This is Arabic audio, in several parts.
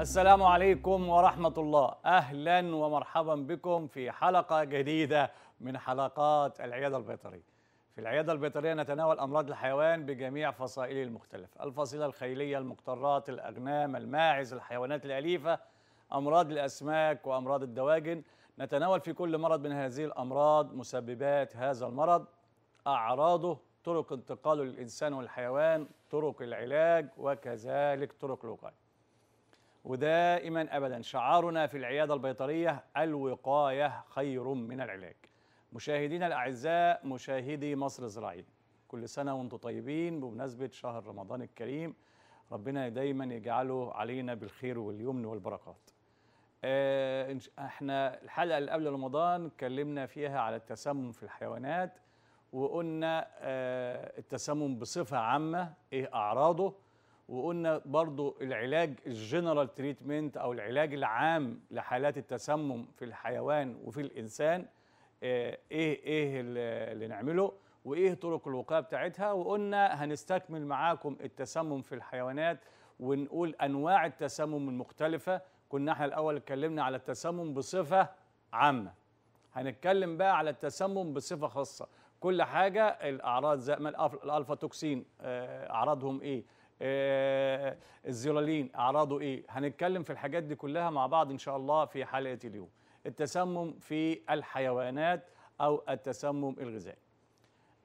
السلام عليكم ورحمة الله أهلا ومرحبا بكم في حلقة جديدة من حلقات العيادة البيطرية في العيادة البيطرية نتناول أمراض الحيوان بجميع فصائله المختلفة الفصيلة الخيلية المقطرات الأغنام الماعز الحيوانات الأليفة أمراض الأسماك وأمراض الدواجن نتناول في كل مرض من هذه الأمراض مسببات هذا المرض أعراضه طرق انتقاله للإنسان والحيوان طرق العلاج وكذلك طرق الوقاية ودائما ابدا شعارنا في العياده البيطريه الوقايه خير من العلاج. مشاهدينا الاعزاء مشاهدي مصر زراعيه كل سنه وانتم طيبين بمناسبه شهر رمضان الكريم ربنا دايما يجعله علينا بالخير واليمن والبركات. آه، احنا الحلقه اللي قبل رمضان اتكلمنا فيها على التسمم في الحيوانات وقلنا آه، التسمم بصفه عامه ايه اعراضه وقلنا برضو العلاج الجنرال تريتمنت او العلاج العام لحالات التسمم في الحيوان وفي الانسان آه، ايه ايه اللي نعمله وايه طرق الوقايه بتاعتها وقلنا هنستكمل معاكم التسمم في الحيوانات ونقول انواع التسمم المختلفه كنا احنا الاول اتكلمنا على التسمم بصفه عامه هنتكلم بقى على التسمم بصفه خاصه كل حاجه الاعراض زي ما الالفا توكسين آه، اعراضهم ايه آه، الزلالين اعراضه ايه هنتكلم في الحاجات دي كلها مع بعض ان شاء الله في حلقه اليوم التسمم في الحيوانات او التسمم الغذائي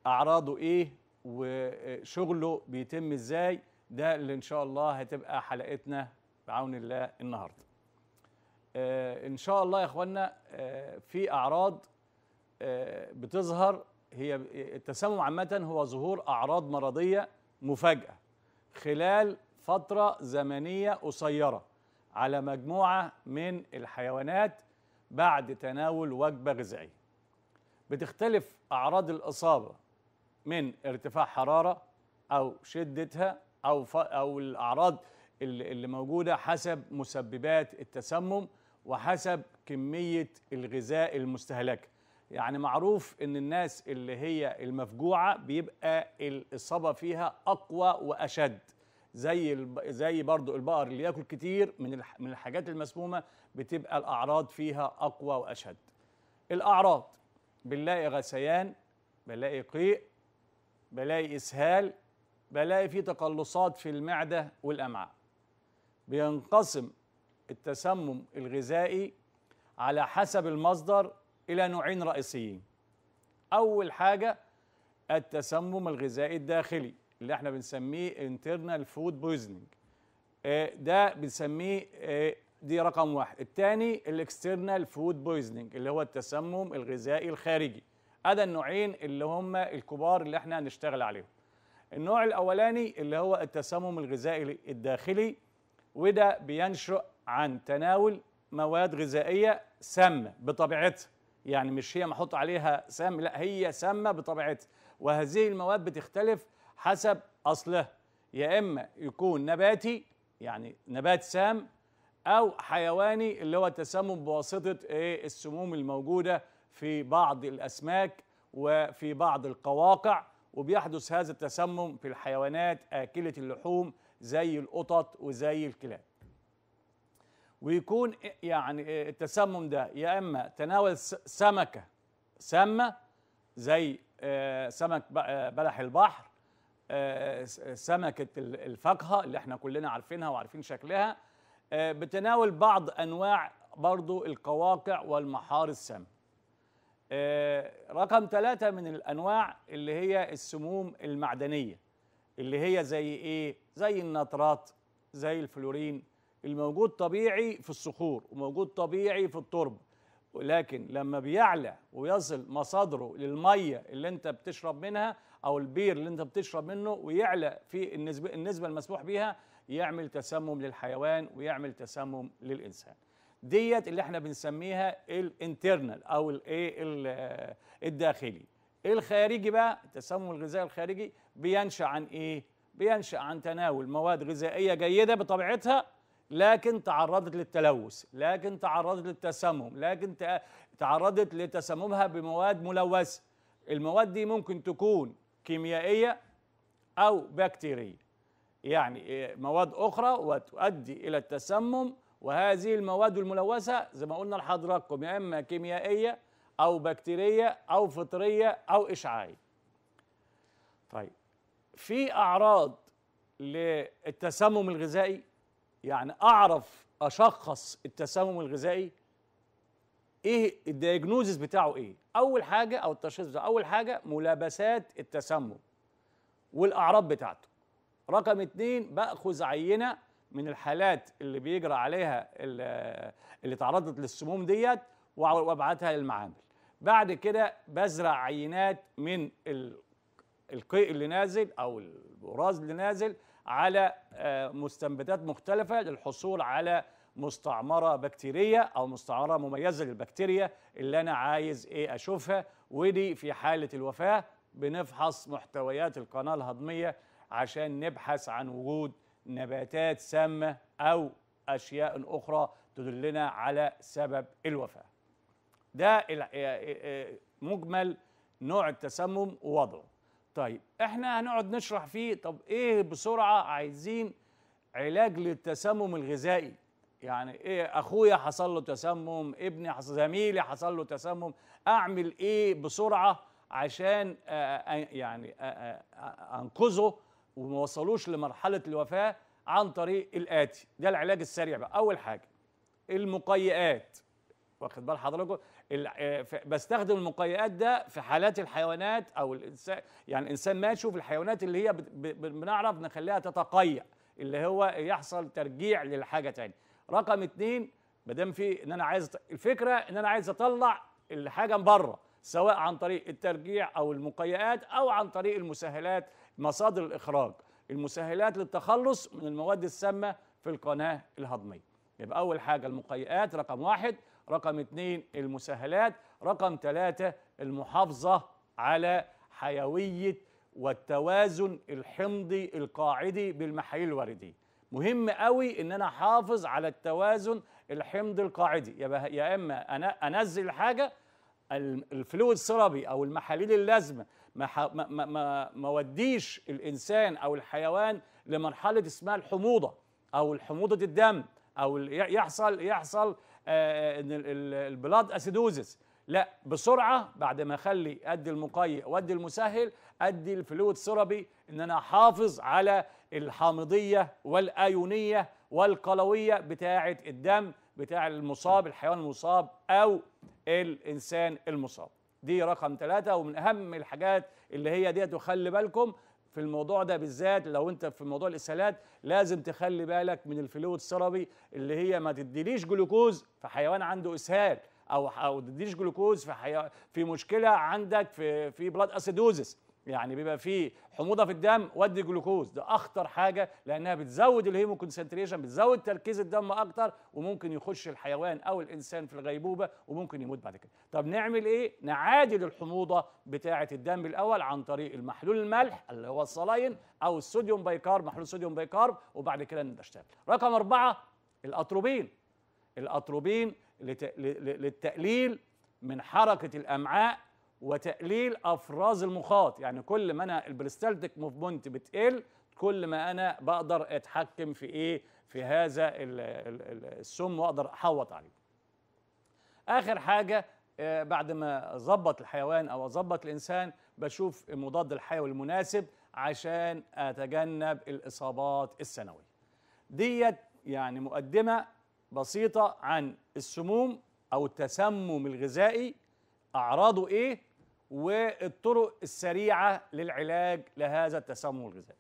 اعراضه ايه وشغله بيتم ازاي ده اللي ان شاء الله هتبقى حلقتنا بعون الله النهارده آه ان شاء الله يا اخوانا آه في اعراض آه بتظهر هي التسمم عامه هو ظهور اعراض مرضيه مفاجاه خلال فترة زمنية قصيرة على مجموعة من الحيوانات بعد تناول وجبة غذائية بتختلف أعراض الإصابة من ارتفاع حرارة أو شدتها أو, أو الأعراض اللي موجودة حسب مسببات التسمم وحسب كمية الغذاء المستهلكة يعني معروف ان الناس اللي هي المفجوعه بيبقى الاصابه فيها اقوى واشد زي زي برضو البقر اللي ياكل كتير من من الحاجات المسمومه بتبقى الاعراض فيها اقوى واشد الاعراض بنلاقي غثيان بلاقي قيء بلاقي اسهال بلاقي في تقلصات في المعده والامعاء بينقسم التسمم الغذائي على حسب المصدر إلى نوعين رئيسيين أول حاجة التسمم الغذائي الداخلي اللي احنا بنسميه internal food poisoning آه، ده بنسميه آه، دي رقم واحد الثاني الاكسترنال فود بويزنينج اللي هو التسمم الغذائي الخارجي هذا النوعين اللي هم الكبار اللي احنا هنشتغل عليهم النوع الاولاني اللي هو التسمم الغذائي الداخلي وده بينشأ عن تناول مواد غذائيه سامه بطبيعتها يعني مش هي محط عليها سم لا هي سامه بطبيعتها وهذه المواد بتختلف حسب اصلها يا اما يكون نباتي يعني نبات سام او حيواني اللي هو التسمم بواسطه ايه السموم الموجوده في بعض الاسماك وفي بعض القواقع وبيحدث هذا التسمم في الحيوانات اكله اللحوم زي القطط وزي الكلاب ويكون يعني التسمم ده يا اما تناول سمكه سامه زي آه، سمك آه، بلح البحر آه، سمكه الفاكهه اللي احنا كلنا عارفينها وعارفين شكلها بتناول بعض انواع برضو القواقع والمحار السام رقم ثلاثة من الأنواع اللي هي السموم المعدنية اللي هي زي إيه؟ زي النطرات زي الفلورين الموجود طبيعي في الصخور وموجود طبيعي في التربه لكن لما بيعلى ويصل مصادره للميه اللي انت بتشرب منها او البير اللي انت بتشرب منه ويعلى في النسبه النسبه المسموح بها يعمل تسمم للحيوان ويعمل تسمم للانسان ديت اللي احنا بنسميها الانترنال او الايه الداخلي الخارجي بقى التسمم الغذائي الخارجي بينشا عن ايه بينشا عن تناول مواد غذائيه جيده بطبيعتها لكن تعرضت للتلوث لكن تعرضت للتسمم لكن تعرضت لتسممها بمواد ملوثه المواد دي ممكن تكون كيميائيه او بكتيريه يعني إيه، مواد اخرى وتؤدي الى التسمم وهذه المواد الملوثه زي ما قلنا لحضراتكم يا اما كيميائيه او بكتيريه او فطريه او اشعاعيه طيب في اعراض للتسمم الغذائي يعني اعرف اشخص التسمم الغذائي ايه الدياجنوزز بتاعه ايه اول حاجه او التشخيص بتاعه اول حاجه ملابسات التسمم والاعراض بتاعته رقم اتنين باخذ عينه من الحالات اللي بيجرى عليها اللي تعرضت للسموم ديت وابعتها للمعامل بعد كده بزرع عينات من القيء اللي نازل او البراز اللي نازل على آه، مستنبتات مختلفة للحصول على مستعمرة بكتيرية أو مستعمرة مميزة للبكتيريا اللي أنا عايز إيه أشوفها ودي في حالة الوفاة بنفحص محتويات القناة الهضمية عشان نبحث عن وجود نباتات سامة أو أشياء أخرى تدلنا على سبب الوفاة ده آه، آه، مجمل نوع التسمم ووضعه طيب احنا هنقعد نشرح فيه طب ايه بسرعه عايزين علاج للتسمم الغذائي يعني ايه اخويا حصل له تسمم ابني حصل زميلي حصل له تسمم اعمل ايه بسرعه عشان آآ يعني انقذه وما وصلوش لمرحله الوفاه عن طريق الاتي ده العلاج السريع بقى اول حاجه المقيئات واخد بال حضراتكم آه، بستخدم المقيئات ده في حالات الحيوانات او الانسان يعني الانسان ما يشوف الحيوانات اللي هي بنعرف نخليها تتقيأ اللي هو يحصل ترجيع للحاجه تاني رقم اتنين ما دام في ان انا عايز الفكره ان انا عايز اطلع الحاجه من بره سواء عن طريق الترجيع او المقيئات او عن طريق المسهلات مصادر الاخراج المسهلات للتخلص من المواد السامه في القناه الهضميه يبقى اول حاجه المقيئات رقم واحد رقم اثنين المسهلات رقم ثلاثة المحافظة على حيوية والتوازن الحمضي القاعدي بالمحاليل الواردية مهم قوي ان انا احافظ على التوازن الحمض القاعدي يبقى يا اما انا انزل حاجه الفلو السربي او المحاليل اللازمه ما ما ما ما وديش الانسان او الحيوان لمرحله اسمها الحموضه او حموضه الدم او يحصل يحصل آه، آه، ان البلاد اسيدوزس لا بسرعه بعد ما اخلي ادي المقيئ وادي المسهل ادي الفلويد ثيرابي ان انا احافظ على الحامضيه والايونيه والقلويه بتاعه الدم بتاع المصاب الحيوان المصاب او الانسان المصاب دي رقم ثلاثة ومن اهم الحاجات اللي هي ديت وخلي بالكم في الموضوع ده بالذات لو انت في موضوع الاسهالات لازم تخلي بالك من الفلويد السربي اللي هي ما تديليش جلوكوز في حيوان عنده اسهال او او تديليش جلوكوز في حي... في مشكله عندك في في بلاد اسيدوزس يعني بيبقى فيه حموضه في الدم ودي جلوكوز ده اخطر حاجه لانها بتزود الهيمو كونسنتريشن بتزود تركيز الدم اكتر وممكن يخش الحيوان او الانسان في الغيبوبه وممكن يموت بعد كده طب نعمل ايه نعادل الحموضه بتاعه الدم الاول عن طريق المحلول الملح اللي هو الصلاين او الصوديوم بايكارب محلول صوديوم بايكارب وبعد كده نشتغل رقم أربعة الاتروبين الاتروبين للتقليل من حركه الامعاء وتقليل افراز المخاط يعني كل ما انا البريستالتيك موفمنت بتقل كل ما انا بقدر اتحكم في ايه في هذا السم واقدر احوط عليه اخر حاجه آه، بعد ما اظبط الحيوان او اظبط الانسان بشوف المضاد الحيوي المناسب عشان اتجنب الاصابات السنويه ديت يعني مقدمه بسيطه عن السموم او التسمم الغذائي اعراضه ايه والطرق السريعه للعلاج لهذا التسمم الغذائي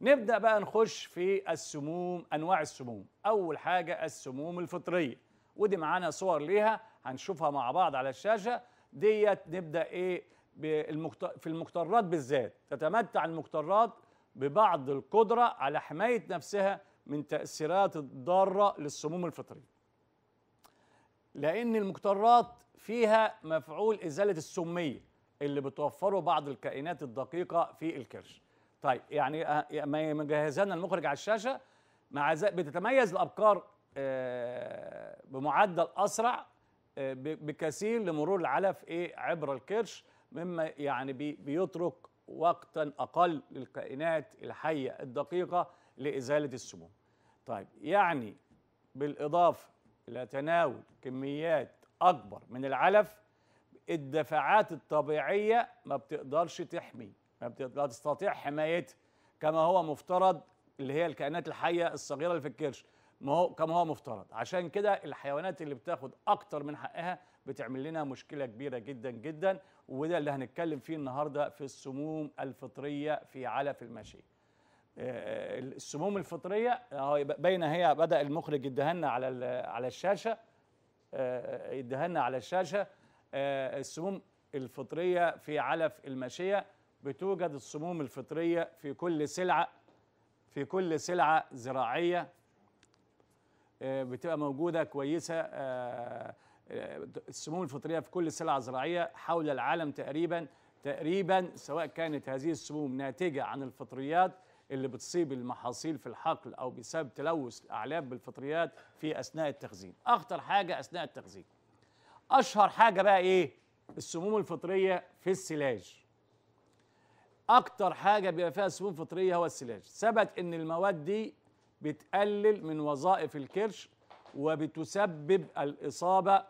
نبدا بقى نخش في السموم انواع السموم اول حاجه السموم الفطريه ودي معانا صور ليها هنشوفها مع بعض على الشاشه ديت نبدا ايه بالمكت... في المقترات بالذات تتمتع المقترات ببعض القدره على حمايه نفسها من تاثيرات الضاره للسموم الفطريه لان المقترات فيها مفعول إزالة السمية اللي بتوفره بعض الكائنات الدقيقة في الكرش طيب يعني آه، ما لنا المخرج على الشاشة مع بتتميز الأبقار آه، بمعدل أسرع آه، بكثير لمرور العلف ايه عبر الكرش مما يعني بيترك وقتا اقل للكائنات الحيه الدقيقه لازاله السموم. طيب يعني بالاضافه الى تناول كميات اكبر من العلف الدفاعات الطبيعيه ما بتقدرش تحمي ما بتقدر تستطيع حمايتها كما هو مفترض اللي هي الكائنات الحيه الصغيره اللي في الكرش ما هو كما هو مفترض عشان كده الحيوانات اللي بتاخد اكتر من حقها بتعمل لنا مشكله كبيره جدا جدا وده اللي هنتكلم فيه النهارده في السموم الفطريه في علف المشي آه، آه، السموم الفطريه آه، باينه هي بدا المخرج يديها على على الشاشه آه، يديها على الشاشه آه، السموم الفطريه في علف الماشيه بتوجد السموم الفطريه في كل سلعه في كل سلعه زراعيه آه، بتبقى موجوده كويسه السموم الفطريه في كل سلعه زراعيه حول العالم تقريبا تقريبا سواء كانت هذه السموم ناتجه عن الفطريات اللي بتصيب المحاصيل في الحقل أو بسبب تلوث الاعلاف بالفطريات في أثناء التخزين أخطر حاجة أثناء التخزين أشهر حاجة بقى إيه السموم الفطرية في السلاج أكتر حاجة بيبقى فيها سموم فطرية هو السلاج ثبت إن المواد دي بتقلل من وظائف الكرش وبتسبب الإصابة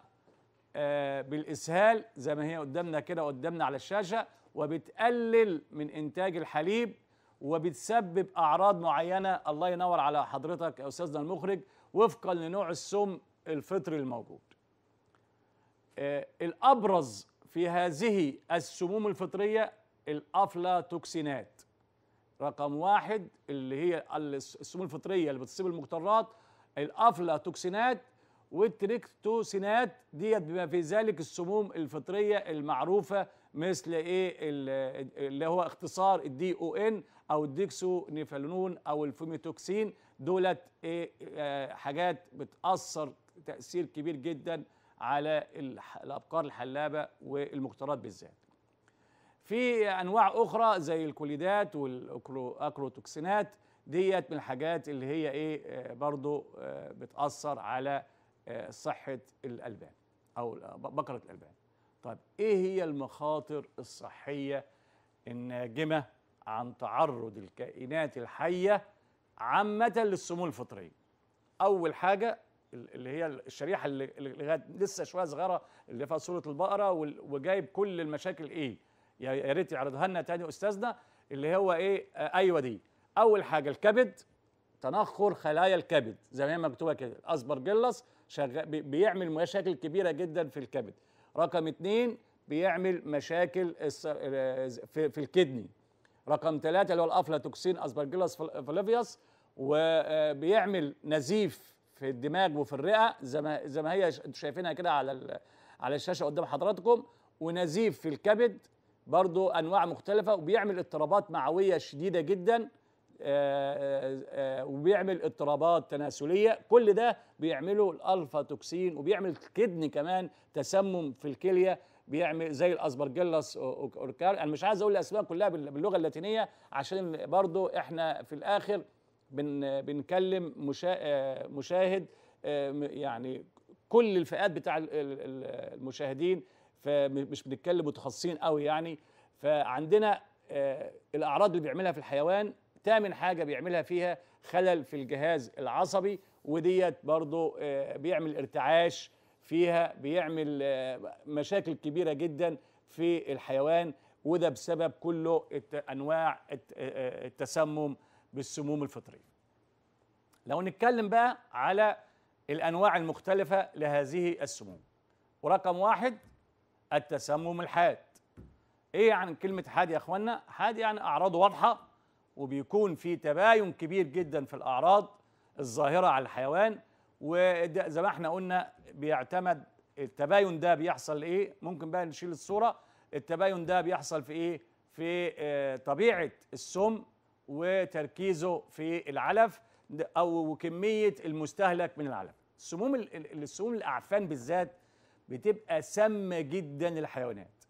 آه، بالإسهال زي ما هي قدامنا كده قدامنا على الشاشة وبتقلل من إنتاج الحليب وبتسبب اعراض معينه الله ينور على حضرتك يا استاذنا المخرج وفقا لنوع السم الفطري الموجود آه، الابرز في هذه السموم الفطريه الافلاتوكسينات رقم واحد اللي هي السموم الفطريه اللي بتصيب المقطرات الافلاتوكسينات والتريكتوسينات ديت بما في ذلك السموم الفطريه المعروفه مثل ايه اللي هو اختصار الدي او ان او الديكسو نيفالون او الفوميتوكسين دولت ايه آه، حاجات بتاثر تاثير كبير جدا على الابقار الحلابه والمختارات بالذات في انواع اخرى زي الكوليدات والاكروتوكسينات ديت من الحاجات اللي هي ايه آه، برضو آه، بتاثر على صحه الالبان او بقره الالبان طيب ايه هي المخاطر الصحيه الناجمه عن تعرض الكائنات الحيه عامه للسموم الفطريه اول حاجه اللي هي الشريحه اللي لسه شويه صغيره اللي فيها سوره البقره وجايب كل المشاكل ايه يا ريت يعرضها لنا تاني استاذنا اللي هو ايه آه، ايوه دي اول حاجه الكبد تنخر خلايا الكبد زي ما هي مكتوبه كده جلص بيعمل مشاكل كبيره جدا في الكبد رقم اتنين بيعمل مشاكل في الكدني رقم ثلاثة اللي هو الافلاتوكسين اسبرجيلوس فليفيوس وبيعمل نزيف في الدماغ وفي الرئه زي ما هي شايفينها كده على على الشاشه قدام حضراتكم ونزيف في الكبد برضو انواع مختلفه وبيعمل اضطرابات معويه شديده جدا آه، آه، آه، وبيعمل اضطرابات تناسليه كل ده بيعمله الالفا توكسين وبيعمل كدني كمان تسمم في الكليه بيعمل زي الاسبرجيلس اوركار انا مش عايز اقول الاسماء كلها باللغه اللاتينيه عشان برضو احنا في الاخر بن بنكلم مشاهد يعني كل الفئات بتاع المشاهدين فمش بنتكلم متخصصين قوي يعني فعندنا الاعراض اللي بيعملها في الحيوان تامن حاجه بيعملها فيها خلل في الجهاز العصبي وديت برضو آه، بيعمل ارتعاش فيها بيعمل آه، مشاكل كبيره جدا في الحيوان وده بسبب كله انواع آه، التسمم بالسموم الفطريه لو نتكلم بقى على الانواع المختلفه لهذه السموم ورقم واحد التسمم الحاد ايه يعني كلمه حاد يا اخوانا حاد يعني اعراضه واضحه وبيكون في تباين كبير جدا في الأعراض الظاهرة على الحيوان وزي ما احنا قلنا بيعتمد التباين ده بيحصل ايه ممكن بقى نشيل الصورة التباين ده بيحصل في ايه في آه، طبيعة السم وتركيزه في العلف او كمية المستهلك من العلف السموم السموم الاعفان بالذات بتبقى سامة جدا للحيوانات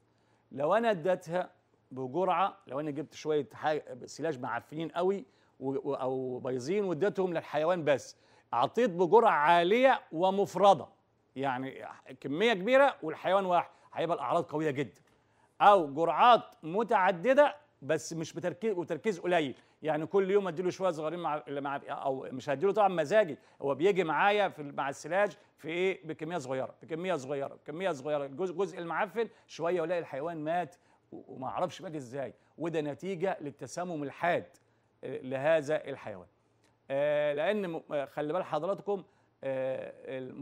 لو انا اديتها بجرعه لو انا جبت شويه حاجه سلاج معفنين قوي او بايظين واديتهم للحيوان بس اعطيت بجرعه عاليه ومفرده يعني كميه كبيره والحيوان واحد هيبقى الاعراض قويه جدا او جرعات متعدده بس مش بتركيز وتركيز قليل يعني كل يوم اديله شويه صغيرين مع مع او مش هديله طبعا مزاجي هو بيجي معايا في مع السلاج في ايه بكميه صغيره بكميه صغيره بكميه صغيره الجزء المعفن شويه ولاقي الحيوان مات وما اعرفش مات ازاي وده نتيجه للتسمم الحاد آه، لهذا الحيوان آه، لان آه، خلي بال حضراتكم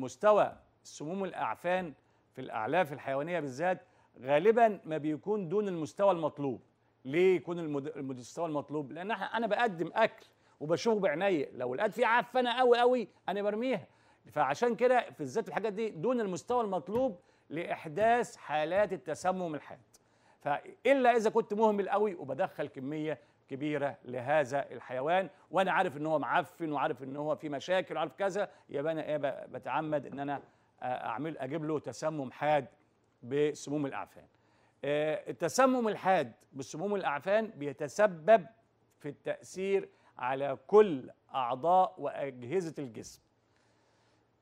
مستوى سموم الاعفان في الاعلاف الحيوانيه بالذات غالبا ما بيكون دون المستوى المطلوب ليه يكون المستوى المطلوب لان انا بقدم اكل وبشوفه بعيني لو لقيت فيه عفنه قوي قوي انا برميها فعشان كده في الذات الحاجات دي دون المستوى المطلوب لاحداث حالات التسمم الحاد فالا اذا كنت مهمل قوي وبدخل كميه كبيره لهذا الحيوان وانا عارف ان هو معفن وعارف ان هو في مشاكل وعارف كذا يبقى انا ايه بتعمد ان انا اعمل اجيب له تسمم حاد بسموم الاعفان آه، التسمم الحاد بسموم الاعفان بيتسبب في التاثير على كل اعضاء واجهزه الجسم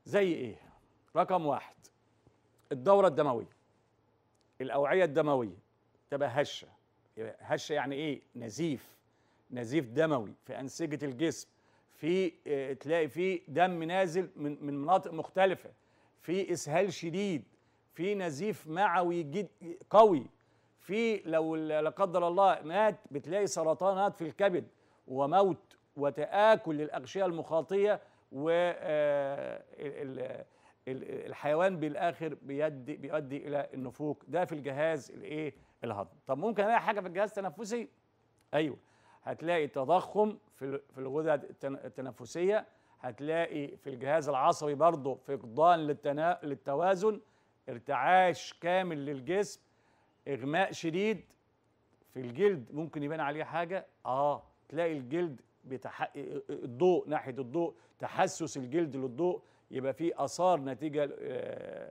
زي ايه رقم واحد الدوره الدمويه الاوعيه الدمويه تبقى هشه هشه يعني ايه نزيف نزيف دموي في انسجه الجسم في آه، تلاقي في دم نازل من من مناطق مختلفه في اسهال شديد في نزيف معوي جد قوي في لو لا قدر الله مات بتلاقي سرطانات في الكبد وموت وتآكل للأغشية المخاطية و آه، الحيوان بالآخر بيؤدي إلى النفوق ده في الجهاز الإيه الهضم طب ممكن الاقي حاجه في الجهاز التنفسي ايوه هتلاقي تضخم في في الغدد التنفسيه هتلاقي في الجهاز العصبي برضه فقدان للتنا... للتوازن ارتعاش كامل للجسم اغماء شديد في الجلد ممكن يبان عليه حاجه اه تلاقي الجلد بتح... الضوء ناحيه الضوء تحسس الجلد للضوء يبقى فيه اثار نتيجه آه،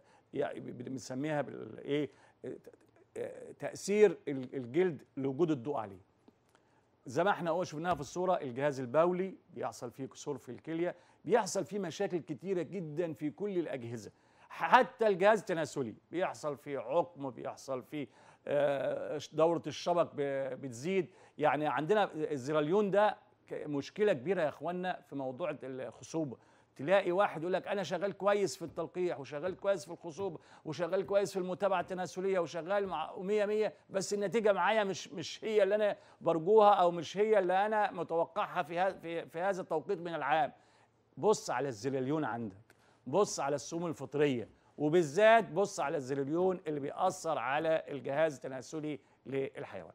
بنسميها بالايه تاثير الجلد لوجود الضوء عليه زي ما احنا شفناها في الصوره الجهاز البولي بيحصل فيه كسور في الكليه بيحصل فيه مشاكل كتيره جدا في كل الاجهزه حتى الجهاز التناسلي بيحصل فيه عقم بيحصل فيه آه، دوره الشبك بتزيد يعني عندنا الزراليون ده مشكله كبيره يا اخوانا في موضوع الخصوبه تلاقي واحد يقول لك انا شغال كويس في التلقيح وشغال كويس في الخصوبه وشغال كويس في المتابعه التناسليه وشغال مع 100 100 بس النتيجه معايا مش مش هي اللي انا برجوها او مش هي اللي انا متوقعها في في, في هذا التوقيت من العام بص على الزلاليون عندك بص على السموم الفطريه وبالذات بص على الزلاليون اللي بيأثر على الجهاز التناسلي للحيوان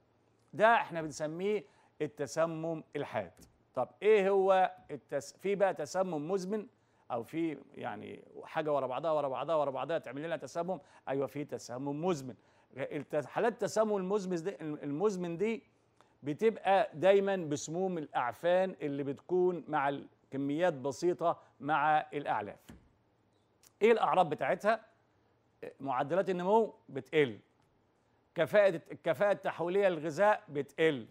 ده احنا بنسميه التسمم الحاد طب ايه هو التس... في بقى تسمم مزمن او في يعني حاجه ورا بعضها ورا بعضها ورا بعضها تعمل لنا تسمم ايوه في تسمم مزمن حالات التسمم المزمن دي المزمن دي بتبقى دايما بسموم الاعفان اللي بتكون مع كميات بسيطه مع الاعلاف ايه الاعراض بتاعتها معدلات النمو بتقل كفاءه الكفاءه التحويليه للغذاء بتقل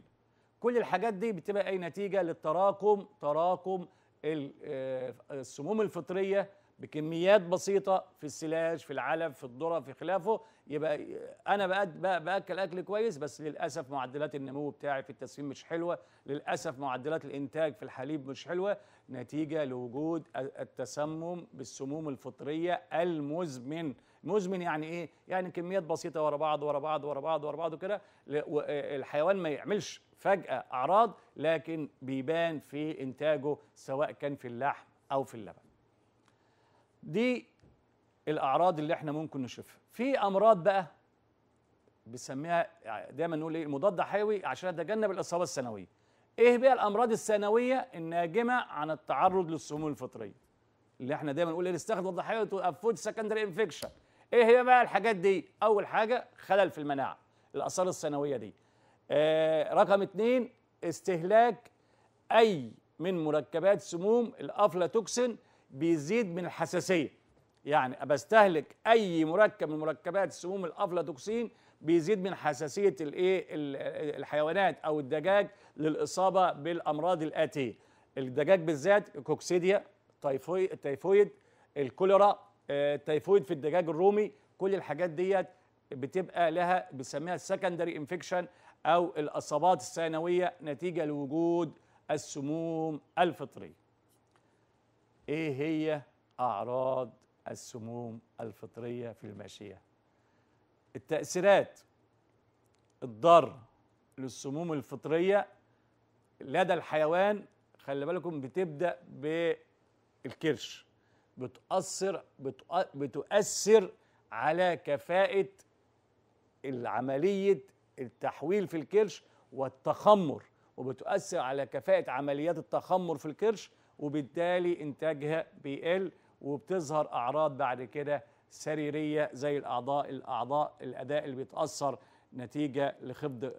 كل الحاجات دي بتبقى اي نتيجه للتراكم تراكم آه، السموم الفطريه بكميات بسيطه في السلاج في العلف في الذره في خلافه يبقى انا باكل اكل كويس بس للاسف معدلات النمو بتاعي في التسمين مش حلوه للاسف معدلات الانتاج في الحليب مش حلوه نتيجه لوجود التسمم بالسموم الفطريه المزمن مزمن يعني ايه يعني كميات بسيطه ورا بعض ورا بعض ورا بعض ورا بعض وكده آه، الحيوان ما يعملش فجأة أعراض لكن بيبان في إنتاجه سواء كان في اللحم أو في اللبن دي الأعراض اللي احنا ممكن نشوفها في أمراض بقى بنسميها دايما نقول ايه المضاد حيوي عشان اتجنب الاصابه السنويه ايه بقى الامراض السنويه الناجمه عن التعرض للسموم الفطريه؟ اللي احنا دايما نقول ايه نستخدم مضاد حيوي تو افود سكندري انفكشن. ايه هي بقى الحاجات دي؟ اول حاجه خلل في المناعه الاثار السنويه دي. آه، رقم اثنين استهلاك اي من مركبات سموم الافلاتوكسين بيزيد من الحساسيه يعني بستهلك اي مركب من مركبات سموم الافلاتوكسين بيزيد من حساسيه الايه الحيوانات او الدجاج للاصابه بالامراض الاتيه الدجاج بالذات كوكسيديا تايفويد التيفويد الكوليرا التيفويد آه، في الدجاج الرومي كل الحاجات ديت بتبقى لها بنسميها سكندري انفكشن أو الأصابات الثانوية نتيجة لوجود السموم الفطرية إيه هي أعراض السموم الفطرية في الماشية التأثيرات الضر للسموم الفطرية لدى الحيوان خلي بالكم بتبدأ بالكرش بتأثر بتؤثر على كفاءة العملية التحويل في الكرش والتخمر وبتؤثر على كفاءة عمليات التخمر في الكرش وبالتالي إنتاجها بيقل وبتظهر أعراض بعد كده سريرية زي الأعضاء الأعضاء الأداء اللي بيتأثر نتيجة لخفض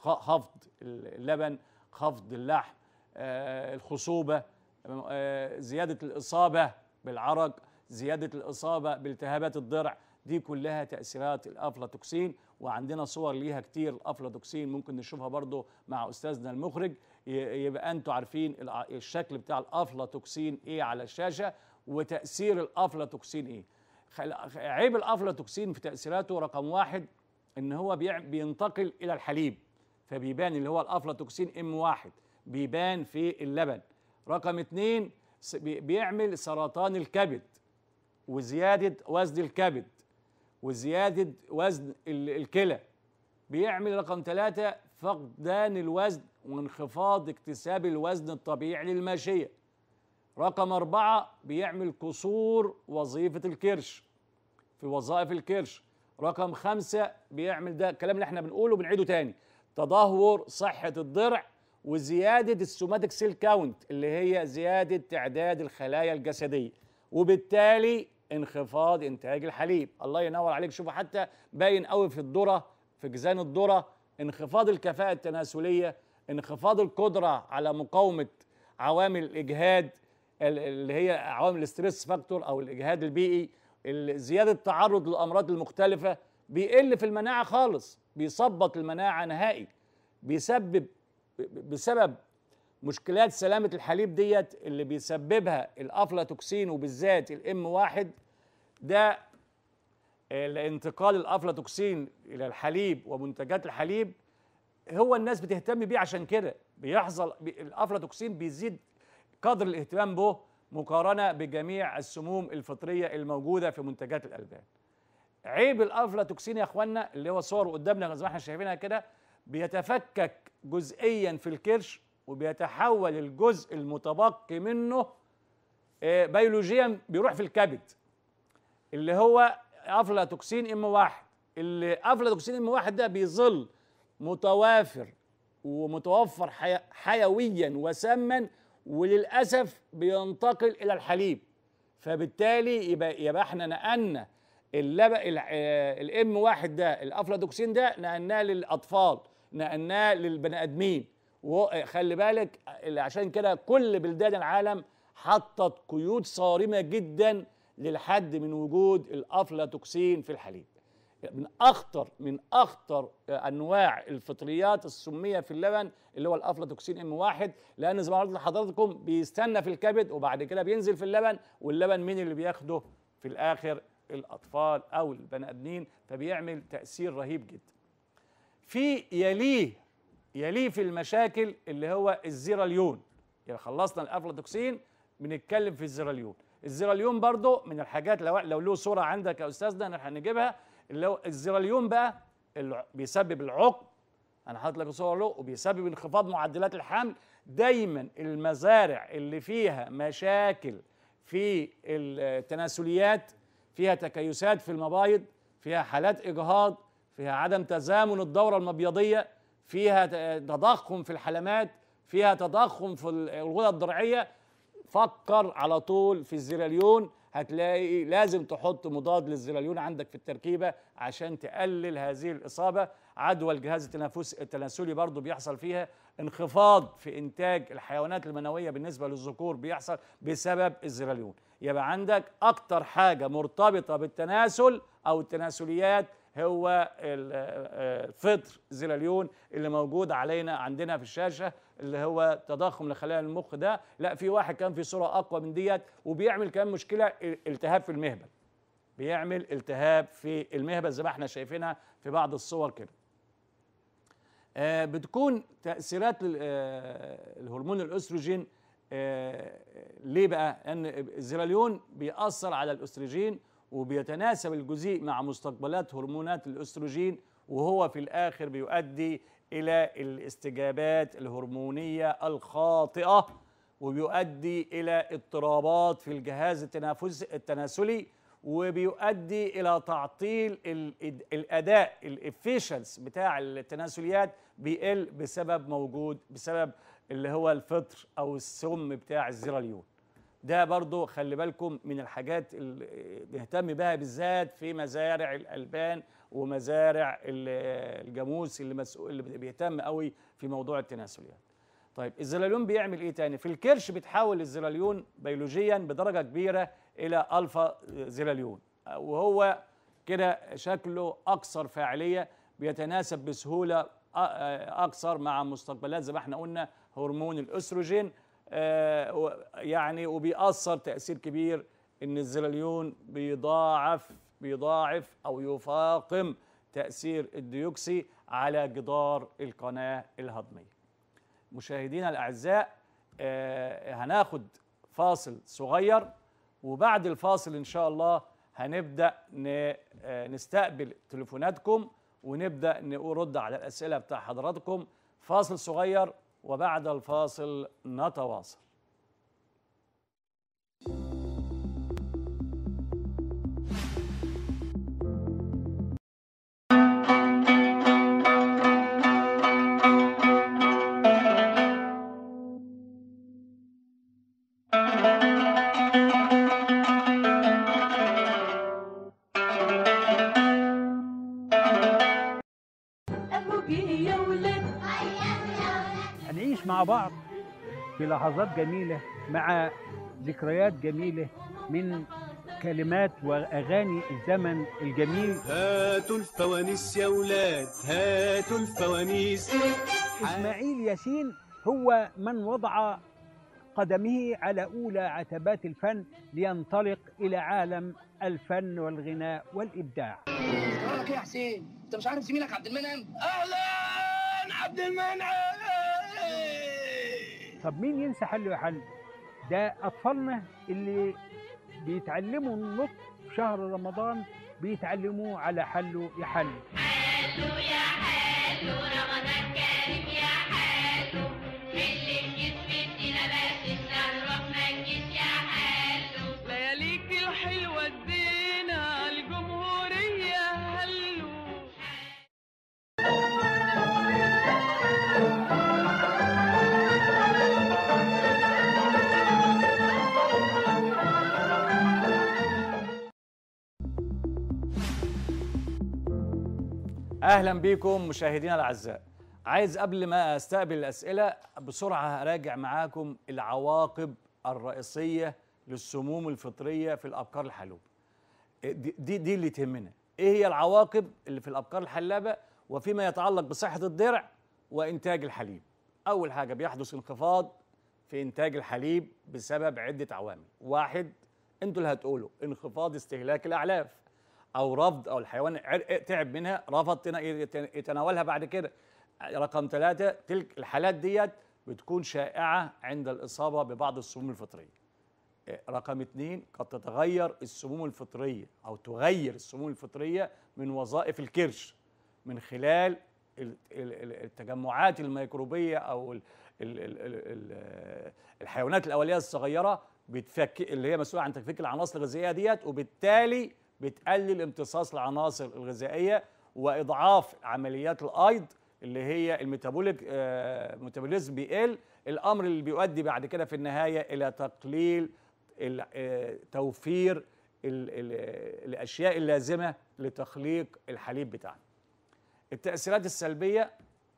خفض اللبن خفض اللحم آه، الخصوبة آه، زيادة الإصابة بالعرق زيادة الإصابة بالتهابات الضرع دي كلها تأثيرات الأفلاتوكسين وعندنا صور ليها كتير الأفلاتوكسين ممكن نشوفها برضو مع أستاذنا المخرج يبقى أنتوا عارفين الشكل بتاع الأفلاتوكسين إيه على الشاشة وتأثير الأفلاتوكسين إيه عيب الأفلاتوكسين في تأثيراته رقم واحد إن هو بينتقل إلى الحليب فبيبان اللي هو الأفلاتوكسين ام واحد بيبان في اللبن رقم اتنين بيعمل سرطان الكبد وزيادة وزن الكبد وزيادة وزن الكلى بيعمل رقم ثلاثة فقدان الوزن وانخفاض اكتساب الوزن الطبيعي للماشية رقم أربعة بيعمل قصور وظيفة الكرش في وظائف الكرش رقم خمسة بيعمل ده الكلام اللي احنا بنقوله بنعيده تاني تدهور صحة الضرع وزيادة السوماتيك سيل كاونت اللي هي زيادة تعداد الخلايا الجسدية وبالتالي انخفاض انتاج الحليب الله ينور عليك شوفوا حتى باين قوي في الذره في جزان الذره انخفاض الكفاءه التناسليه انخفاض القدره على مقاومه عوامل الاجهاد اللي هي عوامل الاستريس فاكتور او الاجهاد البيئي زياده التعرض للامراض المختلفه بيقل في المناعه خالص بيثبط المناعه نهائي بيسبب بسبب مشكلات سلامه الحليب ديت اللي بيسببها الافلاتوكسين وبالذات الام واحد ده لانتقال الافلاتوكسين الى الحليب ومنتجات الحليب هو الناس بتهتم بيه عشان كده بيحصل الافلاتوكسين بيزيد قدر الاهتمام به مقارنه بجميع السموم الفطريه الموجوده في منتجات الالبان. عيب الافلاتوكسين يا اخوانا اللي هو صوره قدامنا زي ما احنا شايفينها كده بيتفكك جزئيا في الكرش وبيتحول الجزء المتبقي منه آه، بيولوجيا بيروح في الكبد اللي هو افلاتوكسين ام واحد اللي افلاتوكسين ام واحد ده بيظل متوافر ومتوفر حي... حيويا وسما وللاسف بينتقل الى الحليب فبالتالي يبقى يبقى احنا نقلنا اللبق آه، الام واحد ده الافلاتوكسين ده نقلناه للاطفال نقلناه للبني ادمين وخلي بالك عشان كده كل بلدان العالم حطت قيود صارمه جدا للحد من وجود الافلاتوكسين في الحليب من اخطر من اخطر انواع الفطريات السميه في اللبن اللي هو الافلاتوكسين ام واحد لان زي ما قلت لحضراتكم بيستنى في الكبد وبعد كده بينزل في اللبن واللبن مين اللي بياخده في الاخر الاطفال او البني ادمين فبيعمل تاثير رهيب جدا في يليه يليه في المشاكل اللي هو الزيراليون يعني خلصنا الافلاتوكسين بنتكلم في الزيراليون الزيراليون برضو من الحاجات لو لو له صوره عندك يا استاذنا احنا هنجيبها اللي هو الزيراليون بقى اللي بيسبب العقم انا حاطط لك صور له وبيسبب انخفاض معدلات الحمل دايما المزارع اللي فيها مشاكل في التناسليات فيها تكيسات في المبايض فيها حالات اجهاض فيها عدم تزامن الدوره المبيضيه فيها تضخم في الحلمات فيها تضخم في الغدة الدرعيه فكر على طول في الزيراليون هتلاقي لازم تحط مضاد للزيراليون عندك في التركيبه عشان تقلل هذه الاصابه عدوى الجهاز التنفس التناسلي برضه بيحصل فيها انخفاض في انتاج الحيوانات المنويه بالنسبه للذكور بيحصل بسبب الزيراليون يبقى عندك اكتر حاجه مرتبطه بالتناسل او التناسليات هو الفطر آه، زلاليون اللي موجود علينا عندنا في الشاشه اللي هو تضخم لخلايا المخ ده لا في واحد كان في صوره اقوى من ديت وبيعمل كمان مشكله التهاب في المهبل بيعمل التهاب في المهبل زي ما احنا شايفينها في بعض الصور كده آه بتكون تاثيرات آه، الهرمون الاستروجين آه ليه بقى ان الزلاليون بيأثر على الاستروجين وبيتناسب الجزيء مع مستقبلات هرمونات الاستروجين وهو في الاخر بيؤدي الى الاستجابات الهرمونيه الخاطئه وبيؤدي الى اضطرابات في الجهاز التنافس التناسلي وبيؤدي الى تعطيل الاداء الافيشنس بتاع التناسليات بيقل بسبب موجود بسبب اللي هو الفطر او السم بتاع الزيراليون ده برضو خلي بالكم من الحاجات اللي بيهتم بها بالذات في مزارع الألبان ومزارع الجاموس اللي مسؤول اللي بيهتم قوي في موضوع التناسليات طيب الزلاليون بيعمل ايه تاني في الكرش بيتحول الزلاليون بيولوجيا بدرجه كبيره الى الفا زلاليون وهو كده شكله اكثر فاعليه بيتناسب بسهوله اكثر مع مستقبلات زي ما احنا قلنا هرمون الاستروجين آه، يعني وبيأثر تأثير كبير إن الزلاليون بيضاعف بيضاعف أو يفاقم تأثير الديوكسي على جدار القناة الهضمية مشاهدينا الأعزاء آه، هناخد فاصل صغير وبعد الفاصل إن شاء الله هنبدأ آه، نستقبل تليفوناتكم ونبدأ نرد على الأسئلة بتاع حضراتكم فاصل صغير وبعد الفاصل نتواصل بلحظات جميلة مع ذكريات جميلة من كلمات وأغاني الزمن الجميل هاتوا الفوانيس يا ولاد هاتوا الفوانيس إسماعيل ياسين هو من وضع قدمه على أولى عتبات الفن لينطلق إلى عالم الفن والغناء والإبداع أخبارك يا حسين أنت مش عارف زميلك عبد المنعم أهلا عبد المنعم طب مين ينسى حله يا ده اطفالنا اللي بيتعلموا النطق في شهر رمضان بيتعلموه على حله يا حلو يا حلو رمضان اهلا بيكم مشاهدينا الاعزاء عايز قبل ما استقبل الاسئله بسرعه اراجع معاكم العواقب الرئيسيه للسموم الفطريه في الابقار الحلوبه دي دي اللي تهمنا ايه هي العواقب اللي في الابقار الحلابه وفيما يتعلق بصحه الضرع وانتاج الحليب اول حاجه بيحدث انخفاض في انتاج الحليب بسبب عده عوامل واحد انتوا اللي هتقولوا انخفاض استهلاك الاعلاف او رفض او الحيوان إيه، تعب منها رفض يتناولها بعد كده رقم ثلاثة تلك الحالات ديت بتكون شائعة عند الإصابة ببعض السموم الفطرية إيه، رقم اثنين قد تتغير السموم الفطرية أو تغير السموم الفطرية من وظائف الكرش من خلال التجمعات الميكروبية أو الحيوانات الأولية الصغيرة بتفك اللي هي مسؤولة عن تفكيك العناصر الغذائية ديت وبالتالي بتقلل امتصاص العناصر الغذائيه واضعاف عمليات الايض اللي هي الميتابوليك آه، ميتابوليزم بيقل الامر اللي بيؤدي بعد كده في النهايه الى تقليل آه، توفير الاشياء اللازمه لتخليق الحليب بتاعنا التاثيرات السلبيه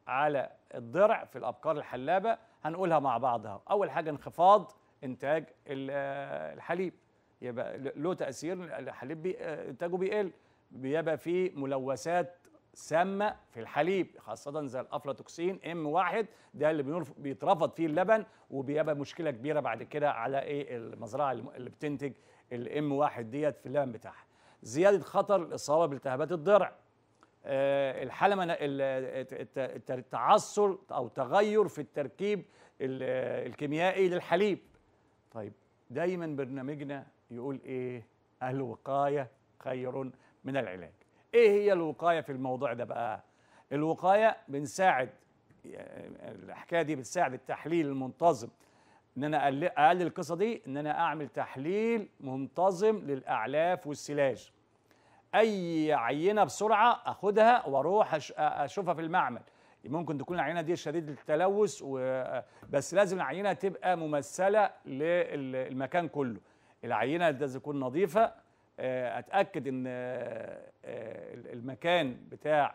على الضرع في الابقار الحلابه هنقولها مع بعضها اول حاجه انخفاض انتاج آه، الحليب يبقى له تاثير الحليب بي آه، انتاجه بيقل بيبقى فيه ملوثات سامه في الحليب خاصه زي الافلاتوكسين ام واحد ده اللي بيترفض فيه اللبن وبيبقى مشكله كبيره بعد كده على ايه المزرعه اللي بتنتج الام واحد ديت في اللبن بتاعها زياده خطر الاصابه بالتهابات الضرع أه الحلمه التعثر او تغير في التركيب الكيميائي للحليب طيب دايما برنامجنا يقول ايه الوقايه خير من العلاج ايه هي الوقايه في الموضوع ده بقى الوقايه بنساعد الحكايه دي بتساعد التحليل المنتظم ان انا اقلل القصه دي ان انا اعمل تحليل منتظم للاعلاف والسلاج اي عينه بسرعه اخدها واروح اشوفها في المعمل ممكن تكون العينه دي شديده التلوث و... بس لازم العينه تبقى ممثله للمكان كله العينه لازم تكون نظيفه آه، اتاكد ان آه، آه، المكان بتاع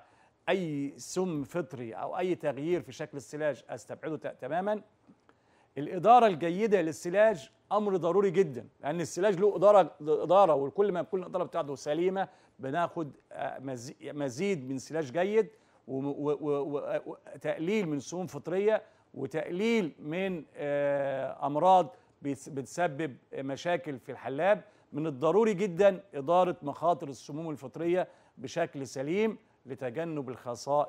اي سم فطري او اي تغيير في شكل السلاج استبعده تماما الاداره الجيده للسلاج امر ضروري جدا لان السلاج له اداره اداره وكل ما تكون الاداره بتاعته سليمه بناخد مزيد من سلاج جيد وتقليل من سموم فطريه وتقليل من امراض بتسبب مشاكل في الحلاب من الضروري جدا إدارة مخاطر السموم الفطرية بشكل سليم لتجنب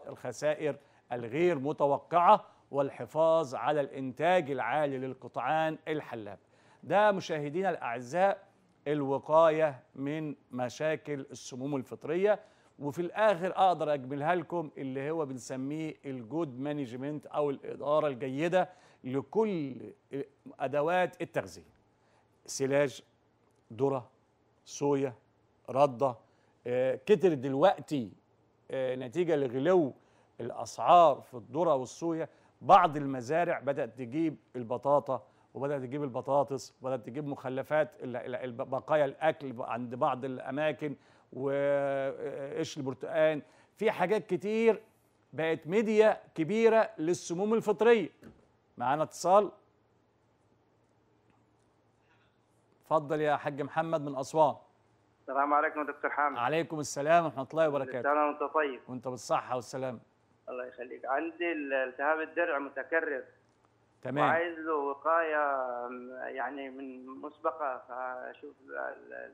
الخسائر الغير متوقعة والحفاظ على الإنتاج العالي للقطعان الحلاب ده مشاهدينا الأعزاء الوقاية من مشاكل السموم الفطرية وفي الآخر أقدر أجملها لكم اللي هو بنسميه الجود مانجمنت أو الإدارة الجيدة لكل ادوات التغذيه سلاج ذره صويا رده آه، كتر دلوقتي آه، نتيجه لغلو الاسعار في الذره والصويا بعض المزارع بدات تجيب البطاطا وبدات تجيب البطاطس وبدات تجيب مخلفات بقايا الاكل عند بعض الاماكن وقش آه، البرتقال في حاجات كتير بقت ميديا كبيره للسموم الفطريه معانا اتصال اتفضل يا حاج محمد من اسوان السلام عليكم يا دكتور حامد عليكم السلام ورحمه الله وبركاته انا وانت طيب وانت بالصحه والسلامه الله يخليك عندي التهاب الدرع متكرر تمام وعايز له وقايه يعني من مسبقه فاشوف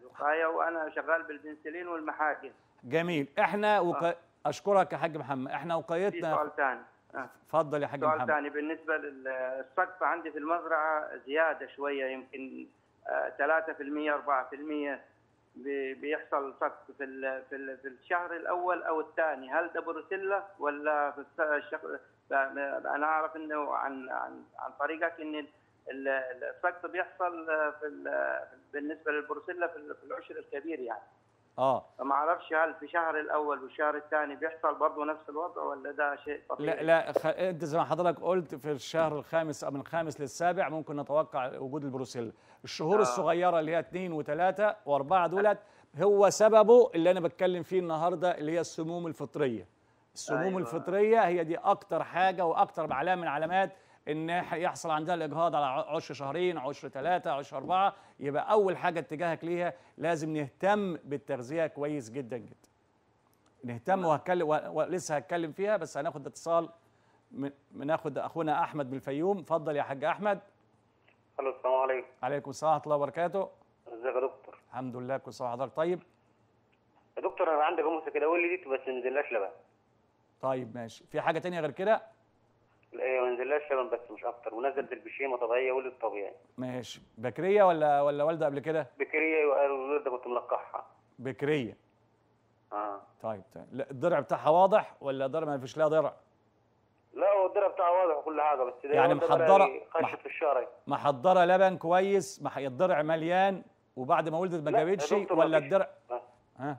الوقايه وانا شغال بالبنسلين والمحاكم جميل احنا وق... آه. اشكرك يا حاج محمد احنا وقايتنا في سؤال ثاني اتفضل آه. يا حاج محمد سؤال ثاني بالنسبه للسقف عندي في المزرعه زياده شويه يمكن 3% آه، 4% بيحصل سقط في في في الشهر الاول او الثاني هل ده بروسيلا ولا في الشهر انا اعرف انه عن عن عن طريقك ان السقط بيحصل آه، في بالنسبه للبروسيلا في العشر الكبير يعني اه ما اعرفش هل في شهر الاول والشهر الثاني بيحصل برضه نفس الوضع ولا ده شيء طبيعي لا لا خ... انت زي ما حضرتك قلت في الشهر الخامس او من الخامس للسابع ممكن نتوقع وجود البروسيلا الشهور آه. الصغيره اللي هي 2 و3 و4 دولت هو سببه اللي انا بتكلم فيه النهارده اللي هي السموم الفطريه السموم أيوة. الفطريه هي دي اكتر حاجه واكتر علامه من علامات ان يحصل عندها الاجهاض على عشر شهرين عشر ثلاثة عشر أربعة يبقى أول حاجة اتجاهك ليها لازم نهتم بالتغذية كويس جدا جدا نهتم وهتكلم ولسه هتكلم فيها بس هناخد اتصال بناخد اخونا احمد من الفيوم اتفضل يا حاج احمد الو السلام عليكم عليكم السلام ورحمه الله وبركاته ازيك يا دكتور الحمد لله كل سنه وحضرتك طيب يا دكتور انا عندي جمصه كده قول لي دي بس ما تنزلهاش لبن طيب ماشي في حاجه ثانيه غير كده إيه، ما نزلهاش لبن بس مش اكتر ونزل بالبشيمه طبيعيه ولد طبيعي ماشي بكريه ولا ولا والده قبل كده بكريه والوالده كنت ملقحها بكريه اه طيب طيب الضرع بتاعها واضح ولا ضرع ما فيش لها ضرع لا هو الضرع بتاعها واضح وكل حاجه بس ده يعني محضره مح... في الشارع محضره لبن كويس مح... الضرع مليان وبعد ما ولدت ما جابتش ولا الدرع؟ آه. ها